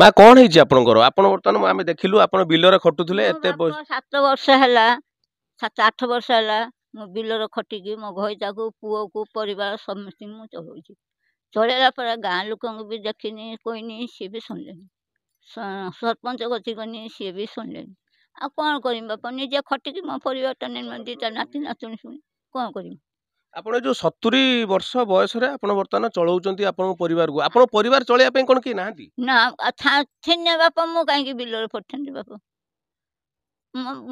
ମା କ'ଣ ହେଇଛି ଆପଣଙ୍କର ଆପଣ ବର୍ତ୍ତମାନ ଆମେ ଦେଖିଲୁ ଆପଣ ବିଲରେ ଖଟୁଥିଲେ ଏତେ ସାତ ବର୍ଷ ହେଲା ସାତ ଆଠ ବର୍ଷ ହେଲା ମୁଁ ବିଲରେ ଖଟିକି ମୋ ଘଇତାକୁ ପୁଅକୁ ପରିବାର ସମସ୍ତଙ୍କୁ ମୁଁ ଚଳଉଛି ଚଳେଇଲା ପରେ ଗାଁ ଲୋକଙ୍କୁ ବି ଦେଖିନି କହିନି ସିଏ ବି ଶୁଣିଲେନି ସରପଞ୍ଚ କତିକି ଗନି ସିଏ ବି ଶୁଣିଲେନି ଆଉ କ'ଣ କରିବି ବାପା ନିଜେ ଖଟିକି ମୋ ପରିବାରଟା ନେଇ ଦିଟା ନାତି ନାତୁଣୀ ଶୁଣି କ'ଣ କରିବି ଆପଣ ଯେଉଁ ସତୁରି ବର୍ଷ ବୟସରେ ଆପଣ ବର୍ତ୍ତମାନ ଚଳଉଛନ୍ତି ଆପଣଙ୍କ ପରିବାରକୁ ଆପଣ ପରିବାର ଚଳେଇବା ପାଇଁ କ'ଣ କେହି ନାହାନ୍ତି ନା ଥିଲେ ବାପା ମୁଁ କାହିଁକି ବିଲରେ ପଡ଼ିଥାନ୍ତି ବାପା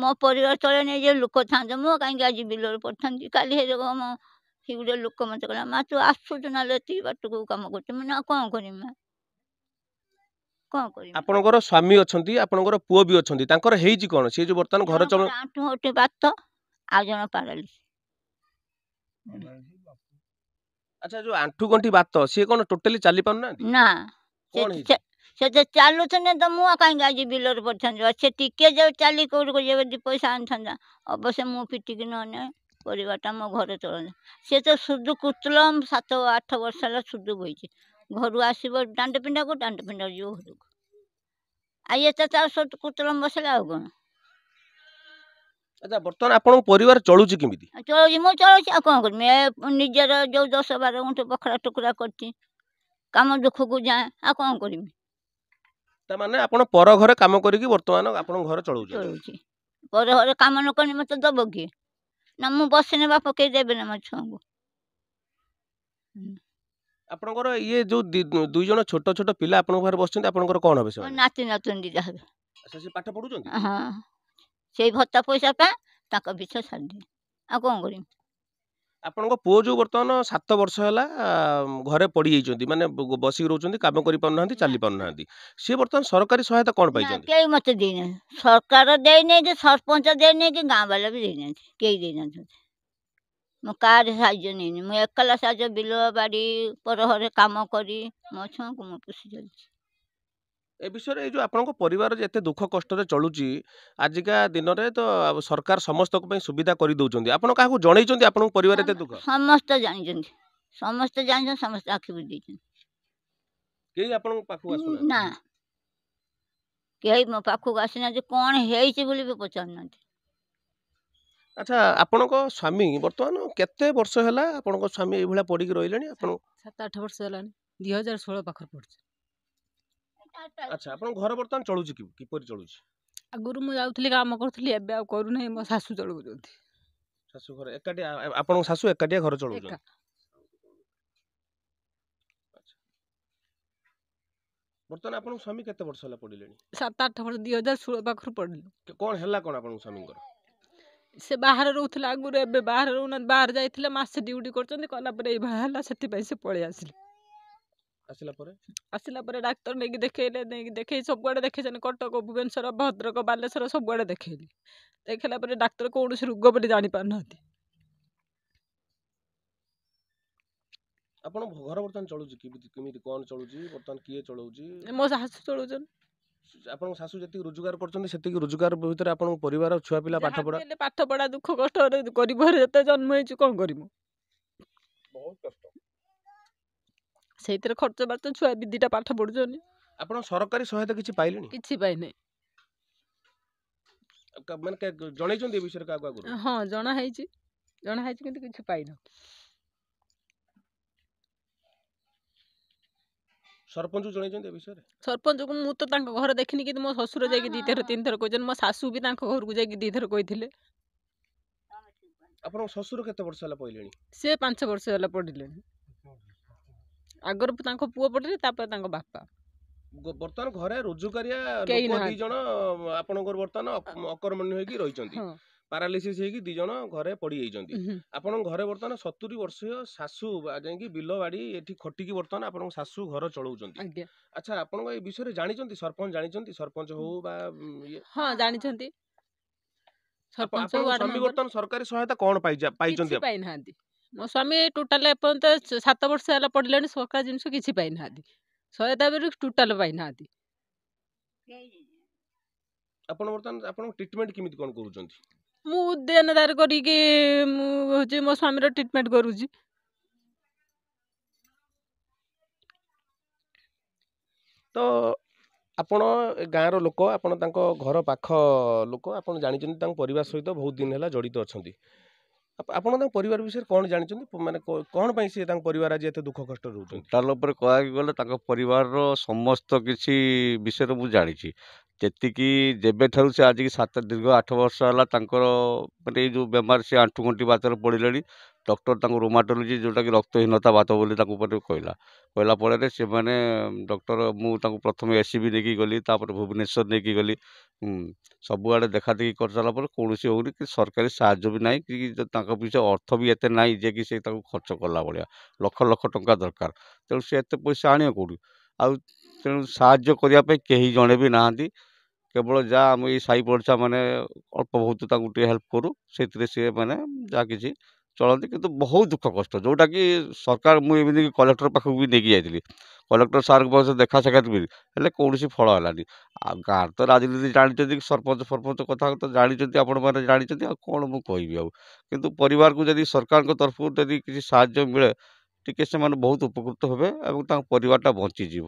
ମୋ ପରିବାର ଚଳେଇ ନେଇ ଯେ ଲୋକ ଥାନ୍ତେ ମୁଁ କାହିଁକି ଆଜି ବିଲରେ ପଡ଼ିଥାନ୍ତି କାଲି ହେଲେ ମୋ ସେ ଗୋଟେ ଲୋକ ମୋତେ କହିଲା ମା ତୁ ଆସୁଛୁ ନହେଲେ ଏତିକି ବାଟକୁ କାମ କରୁଛୁ ମୁଁ ନା କ'ଣ କରିବି ମା କ'ଣ କରିବି ଆପଣଙ୍କର ସ୍ୱାମୀ ଅଛନ୍ତି ଆପଣଙ୍କର ପୁଅ ବି ଅଛନ୍ତି ତାଙ୍କର ହେଇଛି କ'ଣ ସେ ଯେଉଁ ବର୍ତ୍ତମାନ ଘର ଚଳ ଆଣ୍ଠୁ ଗୋଟେ ବାତ ଆଉ ଜଣ ପାରାଲିସି ଆଚ୍ଛା ଯୋଉ ଆଣ୍ଠୁ ଗଣ୍ଠି ବାତ ସିଏ କ'ଣ ଟୋଟାଲି ଚାଲି ପାରୁନାହାନ୍ତି ନା କ'ଣ ହେଇଛି? ସେ- ସେ ଯେ ଚାଲୁଥିଲେ ତ ମୁଁ ଆଉ କାହିଁକି ଆଜି ବିଲରେ ପଡ଼ିଥାନ୍ତି ଆଉ ସେ ଟିକେ ଯୋଉ ଚାଲି କୋଉଠି କୋଉଠି ଏବେ ଦି ପଇସା ଆଣିଥାନ୍ତା ଅବଶ୍ୟ ମୁଁ ପିଟିକି ନହେଲେ ପରିବାରଟା ମୋ ଘରେ ଚଳନ୍ତା ସେ ତ ସୁଦୁ କୁତଲମ୍ ସାତ ଆଠ ବର୍ଷ ହେଲା ସୁଦୁ ବହିଛି ଘରୁ ଆସିବ ଦାଣ୍ଡ ପିଣ୍ଡାକୁ ଦାଣ୍ଡ ପିଣ୍ଡାକୁ ଯିବ ଘରକୁ ଆଉ ଏତେ ତାର ସୁଦୁ କୁତଲମ୍ ବସିଲା ଆଉ କ'ଣ ଆଚ୍ଛା ବର୍ତ୍ତମାନ ଆପଣଙ୍କ ପରିବାର ଚଳୁଛି କେମିତି ଚଳୁଛି ମୁଁ ଚଳୁଛି ଆଉ କ'ଣ କରିବି ଏ ନିଜର ଯେଉଁ ଦଶ ବାର ଗୁଣ୍ଠ ବଖରା ଟୁକୁରା କରିଛି କାମ ଦୁଃଖକୁ ଯାଏ ଆଉ କ'ଣ କରିବି ତା ମାନେ ଆପଣ ପର ଘରେ କାମ କରିକି ବର୍ତ୍ତମାନ ଆପଣଙ୍କ ଘର ଚଳୁଛି ପର ଘରେ କାମ ନ କଲେ ମୋତେ ଦେବ କିଏ ନା ମୁଁ ବସିନେ ବା ପକେଇ ଦେବେ ନା ମୋ ଛୁଆଙ୍କୁ ଆପଣଙ୍କର ଇଏ ଯୋଉ ଦୁଇ ଜଣ ଛୋଟ ଛୋଟ ପିଲା ଆପଣଙ୍କ ଘରେ ବସିଛନ୍ତି ଆପଣଙ୍କର କ'ଣ ହେବେ ସେମାନେ ନାତି ନାତୁଣୀ ଦିଟା ହେବେ ଆଚ୍ଛା ସେ ପାଠ ପଢୁଛନ୍ତି ହଁ ସେଇ ଭତ୍ତା ପଇସା ପାଇଁ ତାଙ୍କ ପିଛା ସାରିଦିଏ ଆଉ କ'ଣ କରିବି ଆପଣଙ୍କ ପୁଅ ଯେଉଁ ବର୍ତ୍ତମାନ ସାତ ବର୍ଷ ହେଲା ଘରେ ପଡ଼ିଯାଇଛନ୍ତି ମାନେ ବସିକି ରହୁଛନ୍ତି କାମ କରିପାରୁନାହାନ୍ତି ଚାଲି ପାରୁନାହାନ୍ତି ସିଏ ବର୍ତ୍ତମାନ ସରକାରୀ ସହାୟତା କ'ଣ ପାଇଛନ୍ତି କେହି ମୋତେ ଦେଇନାହାନ୍ତି ସରକାର ଦେଇନାହିଁ ଯେ ସରପଞ୍ଚ ଦେଇନାହିଁ କି ଗାଁ ବାଲା ବି ଦେଇନାହାନ୍ତି କେହି ଦେଇନାହାନ୍ତି ମୁଁ କାହାର ସାହାଯ୍ୟ ନେଇନି ମୁଁ ଏକଲା ସାହାଯ୍ୟ ବିଲ ବାଡ଼ି ପରହରେ କାମ କରି ମୋ ଛୁଆଙ୍କୁ ମୁଁ ପୋଷି ଚାଲିଛି ଏ ବିଷୟରେ ଏଇ ଯେଉଁ ଆପଣଙ୍କ ପରିବାର ଯେ ଏତେ ଦୁଃଖ କଷ୍ଟରେ ଚଳୁଛି ଆଜିକା ଦିନରେ ତ ଆଉ ସରକାର ସମସ୍ତଙ୍କ ପାଇଁ ସୁବିଧା କରିଦେଉଛନ୍ତି ଆପଣ କାହାକୁ ଜଣେଇଛନ୍ତି ଆପଣଙ୍କ ପରିବାର ଏତେ ଦୁଃଖ ସମସ୍ତେ ଜାଣିଛନ୍ତି ସମସ୍ତେ ଜାଣିଛନ୍ତି ସମସ୍ତେ ଆଖି ବୁଜି ଦେଇଛନ୍ତି କେହି ଆପଣଙ୍କ ପାଖକୁ ଆସୁନାହାନ୍ତି ନା କେହି ମୋ ପାଖକୁ ଆସିନାହାନ୍ତି କ'ଣ ହେଇଛି ବୋଲି ବି ପଚାରୁନାହାନ୍ତି ଆଚ୍ଛା ଆପଣଙ୍କ ସ୍ୱାମୀ ବର୍ତ୍ତମାନ କେତେ ବର୍ଷ ହେଲା ଆପଣଙ୍କ ସ୍ୱାମୀ ଏଇଭଳିଆ ପଡ଼ିକି ରହିଲେଣି ଆପଣ ସାତ ଆଠ ବର୍ଷ ହେଲାଣି ଦୁଇ ହଜାର ଷୋହଳ ପାଖରେ ପଡ଼ୁଛି আচ্ছা আপনার ঘর বর্তমান চলুছি কিপরি চলুছি আগুরু মু যাউଥିଲି কাম করুଥିଲି এবে আর করু নাই মো শাশু চলুছନ୍ତି শাশু ঘর একাটি আপনার শাশু একাটিয়া ঘর চলুছନ୍ତି বর্তমান আপনার স্বামী কত বর্ষ হল পড়লে সাত আট বর্ষ দুই হাজার ষোল পাখু পড়লু কোণ হল কোণ আপনার স্বামীঙ্কর সে বাহারে রহুলে আগুর এবে বাহারে রহুনা বাহারে যাই মাসে ডিউটি করছেন কলাপরে এইভাবে হল সেপাই সে পড়ে আসলে ଆସିଲା ପରେ ଆସିଲା ପରେ ଡାକ୍ତର ନେଇକି ଦେଖେଇଲେ ନେଇକି ଦେଖେଇ ସବୁଆଡ଼େ ଦେଖେଇଛନ୍ତି କଟକ ଭୁବନେଶ୍ୱର ଭଦ୍ରକ ବାଲେଶ୍ୱର ସବୁଆଡ଼େ ଦେଖେଇଲି ଦେଖେଇଲା ପରେ ଡାକ୍ତର କୌଣସି ରୋଗ ବୋଲି ଜାଣିପାରୁନାହାନ୍ତି ଆପଣ ଘର ବର୍ତ୍ତମାନ ଚଳୁଛି କେମିତି କେମିତି କ'ଣ ଚଳୁଛି ବର୍ତ୍ତମାନ କିଏ ଚଳଉଛି ମୋ ଶାଶୁ ଚଳୁଛନ୍ତି ଆପଣଙ୍କ ଶାଶୁ ଯେତିକି ରୋଜଗାର କରୁଛନ୍ତି ସେତିକି ରୋଜଗାର ଭିତରେ ଆପଣଙ୍କ ପରିବାର ଛୁଆ ପିଲା ପାଠ ପଢ଼ା ପାଠ ପଢ଼ା ଦୁଃଖ କଷ୍ଟରେ ଗରିବରେ ଯେତେ ଜନ୍ମ ହେଇଛୁ କ'ଣ କରିବୁ ବହୁତ କଷ୍ଟ ସେଇଥିରେ ଖର୍ଚ୍ଚ ବାର୍ଚ୍ଚ ଛୁଆ ବି ଦୁଇଟା ପାଠ ପଢୁଛନ୍ତି ଆପଣ ସରକାରୀ ସହାୟତା କିଛି ପାଇଲେଣି କିଛି ପାଇନି ମାନେ ଜଣେଇଛନ୍ତି ଏ ବିଷୟରେ କାହାକୁ ଆଗରୁ ହଁ ଜଣା ହେଇଛି ଜଣା ହେଇଛି କିନ୍ତୁ କିଛି ପାଇନ ସରପଞ୍ଚ ଜଣେଇଛନ୍ତି ଏ ବିଷୟରେ ସରପଞ୍ଚକୁ ମୁଁ ତ ତାଙ୍କ ଘର ଦେଖିନି କିନ୍ତୁ ମୋ ଶ୍ୱଶୁର ଯାଇକି ଦୁଇ ଥର ତିନି ଥର କହିଛନ୍ତି ମୋ ଶାଶୁ ବି ତାଙ୍କ ଘରକୁ ଯାଇକି ଦୁଇ ଥର କହିଥିଲେ ଆପଣଙ୍କ ଶ୍ୱଶୁର କେତେ ବର୍ଷ ହେଲା ପଢ଼ିଲେଣି ସେ ପାଞ୍ଚ ବର୍ଷ ହେଲା ପଢ଼ିଲେଣି आगर तांको पुओ पडे ता पर तांको बापा बर्तन घरे रुजु करिया कोई दि जण आपन घर बर्तन अकर्मण होई की रही चंदी पैरालिसिस होई की दि जण घरे पड़ी जाई चंदी आपन घरे बर्तन 70 वर्ष सासु आ जाई बिलो बाड़ी एठी खट्टी की बर्तन आपन सासु घर चलौ चंदी अच्छा आपन ए बिषय जानि चंदी सरपंच जानि चंदी सरपंच हो बा हां जानि चंदी सरपंच सरकारी सहायता कौन पाई जा पाई चंदी पाई ना हांदी ମୋ ସ୍ୱାମୀ ଟୋଟାଲ୍ ଏପର୍ଯ୍ୟନ୍ତ ସାତ ବର୍ଷ ହେଲା ପଡ଼ିଲାଣି ସରକାର ଜିନିଷ କିଛି ପାଇନାହାନ୍ତି ଶହେ ଦାବିରୁ ଟୋଟାଲ୍ ପାଇନାହାନ୍ତି ଆପଣ ବର୍ତ୍ତମାନ ଆପଣଙ୍କ ଟ୍ରିଟମେଣ୍ଟ କେମିତି କ'ଣ କରୁଛନ୍ତି ମୁଁ ଦେନଦାର କରିକି ମୁଁ ହେଉଛି ମୋ ସ୍ୱାମୀର ଟ୍ରିଟମେଣ୍ଟ କରୁଛି ତ ଆପଣ ଗାଁର ଲୋକ ଆପଣ ତାଙ୍କ ଘର ପାଖ ଲୋକ ଆପଣ ଜାଣିଛନ୍ତି ତାଙ୍କ ପରିବାର ସହିତ ବହୁତ ଦିନ ହେଲା ଜଡ଼ିତ ଅଛନ୍ତି ଆପଣ ତାଙ୍କ ପରିବାର ବିଷୟରେ କ'ଣ ଜାଣିଛନ୍ତି ମାନେ କ'ଣ ପାଇଁ ସିଏ ତାଙ୍କ ପରିବାର ଆଜି ଏତେ ଦୁଃଖ କଷ୍ଟ ରହୁଛନ୍ତି ଟୋଟାଲ୍ ଉପରେ କହିବାକୁ ଗଲେ ତାଙ୍କ ପରିବାରର ସମସ୍ତ କିଛି ବିଷୟରେ ମୁଁ ଜାଣିଛି ଯେତିକି ଯେବେଠାରୁ ସେ ଆଜିକି ସାତ ଦୀର୍ଘ ଆଠ ବର୍ଷ ହେଲା ତାଙ୍କର ମାନେ ଏଇ ଯେଉଁ ବେମାର ସେ ଆଣ୍ଠୁ ଗଣ୍ଠି ବାତରେ ପଡ଼ିଲେଣି ଡକ୍ଟର ତାଙ୍କୁ ରୁମାଟୋଲୋଜି ଯେଉଁଟାକି ରକ୍ତହୀନତା ବାତ ବୋଲି ତାଙ୍କ ଉପରେ କହିଲା କହିଲା ଫଳରେ ସେମାନେ ଡକ୍ଟର ମୁଁ ତାଙ୍କୁ ପ୍ରଥମେ ଏସ୍ ସି ବି ନେଇକି ଗଲି ତା'ପରେ ଭୁବନେଶ୍ୱର ନେଇକି ଗଲି ସବୁଆଡ଼େ ଦେଖାଦେଖି କରିସାରିଲା ପରେ କୌଣସି ହେଉନି କି ସରକାରୀ ସାହାଯ୍ୟ ବି ନାହିଁ କି ତାଙ୍କ ପିଛା ଅର୍ଥ ବି ଏତେ ନାହିଁ ଯେ କି ସେ ତାଙ୍କୁ ଖର୍ଚ୍ଚ କଲା ଭଳିଆ ଲକ୍ଷ ଲକ୍ଷ ଟଙ୍କା ଦରକାର ତେଣୁ ସେ ଏତେ ପଇସା ଆଣିବ କେଉଁଠୁ ଆଉ ତେଣୁ ସାହାଯ୍ୟ କରିବା ପାଇଁ କେହି ଜଣେ ବି ନାହାନ୍ତି କେବଳ ଯାହା ଆମ ଏଇ ସାହି ପଡ଼ିଶାମାନେ ଅଳ୍ପ ବହୁତ ତାଙ୍କୁ ଟିକେ ହେଲ୍ପ କରୁ ସେଥିରେ ସିଏ ମାନେ ଯାହା କିଛି চলন্ত কিন্তু বহুত দুখ কষ্ট জোটা কি সরকার মই এনি কালেক্টর পাখু নেকি যাইলি কালেক্টর স্যার গব দেখা शकत বিল এলে কোনসি ফল হলানি গা তো রাজনীতি জানতি সরপন্ত পরপন্ত কথা তো জানিতি আপন মানে জানিতি আর কোন কইবি কিন্তু পরিবার কো যদি সরকার কো তরফ যদি কি সাহায্য মিলে ঠিক সে মান বহুত উপকৃত হবে এবং তা পরিবারটা বাঁচি জীব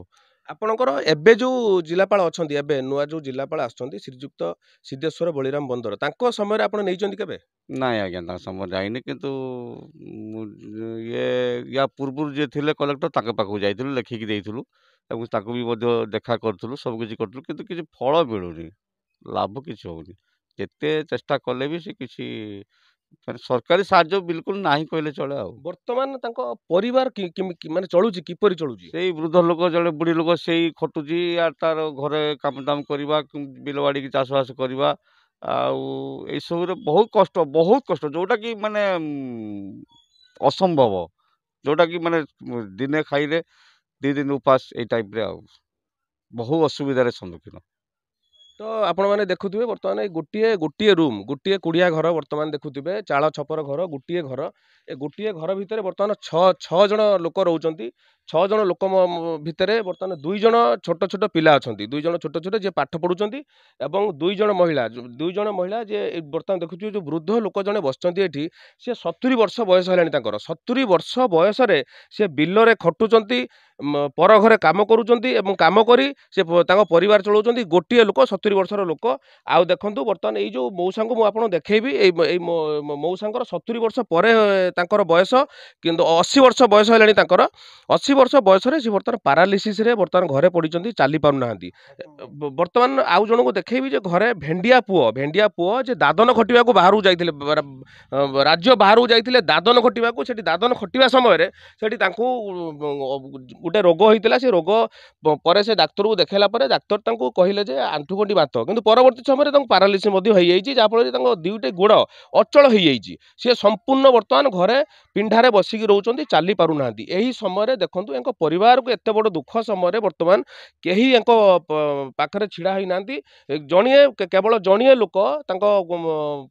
ଆପଣଙ୍କର ଏବେ ଯେଉଁ ଜିଲ୍ଲାପାଳ ଅଛନ୍ତି ଏବେ ନୂଆ ଯେଉଁ ଜିଲ୍ଲାପାଳ ଆସୁଛନ୍ତି ଶ୍ରୀଯୁକ୍ତ ସିଦ୍ଧେଶ୍ୱର ବଳିରାମ ବନ୍ଦର ତାଙ୍କ ସମୟରେ ଆପଣ ନେଇଛନ୍ତି କେବେ ନାଇଁ ଆଜ୍ଞା ତାଙ୍କ ସମୟରେ ଯାଇନି କିନ୍ତୁ ମୁଁ ଇଏ ୟା ପୂର୍ବରୁ ଯିଏ ଥିଲେ କଲେକ୍ଟର ତାଙ୍କ ପାଖକୁ ଯାଇଥିଲୁ ଲେଖିକି ଦେଇଥିଲୁ ଏବଂ ତାଙ୍କୁ ବି ମଧ୍ୟ ଦେଖା କରୁଥିଲୁ ସବୁକିଛି କରୁଥିଲୁ କିନ୍ତୁ କିଛି ଫଳ ମିଳୁନି ଲାଭ କିଛି ହେଉନି ଯେତେ ଚେଷ୍ଟା କଲେ ବି ସେ କିଛି ସରକାରୀ ସାହାଯ୍ୟ ବିଲକୁଲ ନାହିଁ କହିଲେ ଚଳେ ଆଉ ବର୍ତ୍ତମାନ ତାଙ୍କ ପରିବାର ମାନେ ଚଳୁଛି କିପରି ଚଳୁଛି ସେଇ ବୃଦ୍ଧ ଲୋକ ଜଣେ ବୁଢ଼ୀ ଲୋକ ସେଇ ଖଟୁଛି ଆର୍ ତାର ଘରେ କାମ ଦାମ କରିବା ବିଲବାଡ଼ିକି ଚାଷବାସ କରିବା ଆଉ ଏଇସବୁରେ ବହୁତ କଷ୍ଟ ବହୁତ କଷ୍ଟ ଯେଉଁଟାକି ମାନେ ଅସମ୍ଭବ ଯେଉଁଟାକି ମାନେ ଦିନେ ଖାଇଲେ ଦୁଇ ଦିନ ଉପାସ ଏଇ ଟାଇପ୍ରେ ଆଉ ବହୁ ଅସୁବିଧାରେ ସମ୍ମୁଖୀନ ତ ଆପଣମାନେ ଦେଖୁଥିବେ ବର୍ତ୍ତମାନ ଗୋଟିଏ ଗୋଟିଏ ରୁମ୍ ଗୋଟିଏ କୁଡ଼ିଆ ଘର ବର୍ତ୍ତମାନ ଦେଖୁଥିବେ ଚାଳ ଛପର ଘର ଗୋଟିଏ ଘର ଏ ଗୋଟିଏ ଘର ଭିତରେ ବର୍ତ୍ତମାନ ଛଅ ଛଅ ଜଣ ଲୋକ ରହୁଛନ୍ତି ଛଅ ଜଣ ଲୋକ ଭିତରେ ବର୍ତ୍ତମାନ ଦୁଇ ଜଣ ଛୋଟ ଛୋଟ ପିଲା ଅଛନ୍ତି ଦୁଇ ଜଣ ଛୋଟ ଛୋଟ ଯିଏ ପାଠ ପଢ଼ୁଛନ୍ତି ଏବଂ ଦୁଇ ଜଣ ମହିଳା ଦୁଇ ଜଣ ମହିଳା ଯିଏ ବର୍ତ୍ତମାନ ଦେଖୁଛୁ ଯେଉଁ ବୃଦ୍ଧ ଲୋକ ଜଣେ ବସିଛନ୍ତି ଏଠି ସିଏ ସତୁରି ବର୍ଷ ବୟସ ହେଲାଣି ତାଙ୍କର ସତୁରି ବର୍ଷ ବୟସରେ ସେ ବିଲରେ ଖଟୁଛନ୍ତି ପର ଘରେ କାମ କରୁଛନ୍ତି ଏବଂ କାମ କରି ସେ ତାଙ୍କ ପରିବାର ଚଳାଉଛନ୍ତି ଗୋଟିଏ ଲୋକ ସତୁରି ବର୍ଷର ଲୋକ ଆଉ ଦେଖନ୍ତୁ ବର୍ତ୍ତମାନ ଏଇ ଯେଉଁ ମଉସାଙ୍କୁ ମୁଁ ଆପଣ ଦେଖେଇବି ଏଇ ଏଇ ମଉସାଙ୍କର ସତୁରି ବର୍ଷ ପରେ ତାଙ୍କର ବୟସ କିନ୍ତୁ ଅଶୀ ବର୍ଷ ବୟସ ହେଲାଣି ତାଙ୍କର ଅଶୀ ବର୍ଷ ବୟସରେ ସେ ବର୍ତ୍ତମାନ ପାରାଲିସିସ୍ରେ ବର୍ତ୍ତମାନ ଘରେ ପଡ଼ିଛନ୍ତି ଚାଲି ପାରୁନାହାନ୍ତି ବର୍ତ୍ତମାନ ଆଉ ଜଣଙ୍କୁ ଦେଖେଇବି ଯେ ଘରେ ଭେଣ୍ଡିଆ ପୁଅ ଭେଣ୍ଡିଆ ପୁଅ ଯେ ଦାଦନ ଖଟିବାକୁ ବାହାରକୁ ଯାଇଥିଲେ ରାଜ୍ୟ ବାହାରକୁ ଯାଇଥିଲେ ଦାଦନ ଖଟିବାକୁ ସେଠି ଦାଦନ ଖଟିବା ସମୟରେ ସେଠି ତାଙ୍କୁ ଗୋଟେ ରୋଗ ହୋଇଥିଲା ସେ ରୋଗ ପରେ ସେ ଡାକ୍ତରକୁ ଦେଖେଇଲା ପରେ ଡାକ୍ତର ତାଙ୍କୁ କହିଲେ ଯେ ଆଣ୍ଠୁଗଣ୍ଠି ବାତ କିନ୍ତୁ ପରବର୍ତ୍ତୀ ସମୟରେ ତାଙ୍କୁ ପାରାଲିସିସ୍ ମଧ୍ୟ ହୋଇଯାଇଛି ଯାହାଫଳରେ ତାଙ୍କ ଦୁଇଟି ଗୋଡ଼ ଅଚଳ ହୋଇଯାଇଛି ସେ ସମ୍ପୂର୍ଣ୍ଣ ବର୍ତ୍ତମାନ ଘରେ ପିଣ୍ଢାରେ ବସିକି ରହୁଛନ୍ତି ଚାଲି ପାରୁନାହାନ୍ତି ଏହି ସମୟରେ ଦେଖନ୍ତୁ ଦେଖନ୍ତୁ ଏଙ୍କ ପରିବାରକୁ ଏତେ ବଡ଼ ଦୁଃଖ ସମୟରେ ବର୍ତ୍ତମାନ କେହି ଏଙ୍କ ପାଖରେ ଛିଡ଼ା ହୋଇନାହାନ୍ତି ଜଣିଏ କେବଳ ଜଣିଏ ଲୋକ ତାଙ୍କ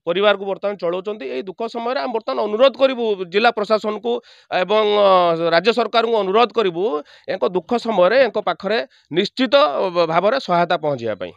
ପରିବାରକୁ ବର୍ତ୍ତମାନ ଚଳାଉଛନ୍ତି ଏହି ଦୁଃଖ ସମୟରେ ଆମେ ବର୍ତ୍ତମାନ ଅନୁରୋଧ କରିବୁ ଜିଲ୍ଲା ପ୍ରଶାସନକୁ ଏବଂ ରାଜ୍ୟ ସରକାରଙ୍କୁ ଅନୁରୋଧ କରିବୁ ଏଙ୍କ ଦୁଃଖ ସମୟରେ ଏଙ୍କ ପାଖରେ ନିଶ୍ଚିତ ଭାବରେ ସହାୟତା ପହଞ୍ଚିବା ପାଇଁ